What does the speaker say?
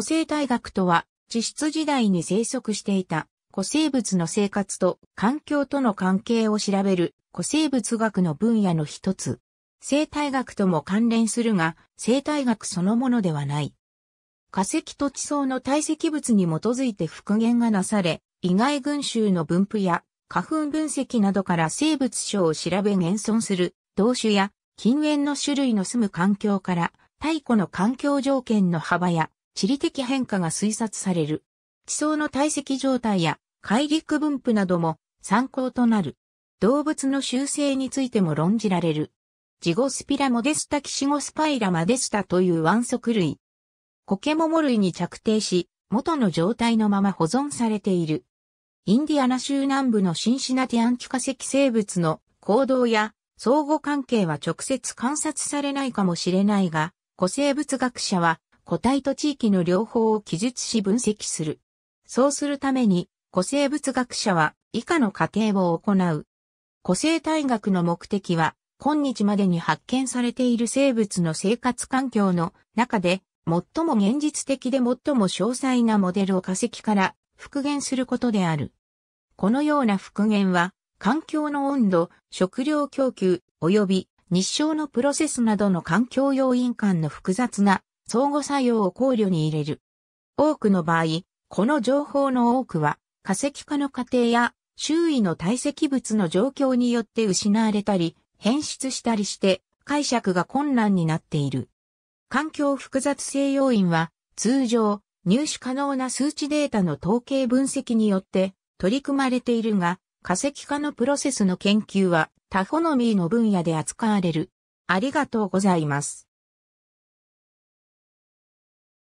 古生態学とは、地質時代に生息していた古生物の生活と環境との関係を調べる古生物学の分野の一つ。生態学とも関連するが、生態学そのものではない。化石と地層の堆積物に基づいて復元がなされ、意外群衆の分布や花粉分析などから生物種を調べ現存する同種や近縁の種類の住む環境から太古の環境条件の幅や地理的変化が推察される。地層の堆積状態や海陸分布なども参考となる。動物の習性についても論じられる。ジゴスピラモデスタキシゴスパイラマデスタという腕足類。コケモモ類に着底し、元の状態のまま保存されている。インディアナ州南部のシンシナティアンキ化石生物の行動や相互関係は直接観察されないかもしれないが、古生物学者は個体と地域の両方を記述し分析する。そうするために、古生物学者は以下の過程を行う。古生体学の目的は、今日までに発見されている生物の生活環境の中で、最も現実的で最も詳細なモデルを化石から復元することである。このような復元は、環境の温度、食料供給、及び日照のプロセスなどの環境要因間の複雑な相互作用を考慮に入れる。多くの場合、この情報の多くは化石化の過程や周囲の堆積物の状況によって失われたり、変質したりして解釈が困難になっている。環境複雑性要因は通常入手可能な数値データの統計分析によって取り組まれているが、化石化のプロセスの研究はタフォノミーの分野で扱われる。ありがとうございます。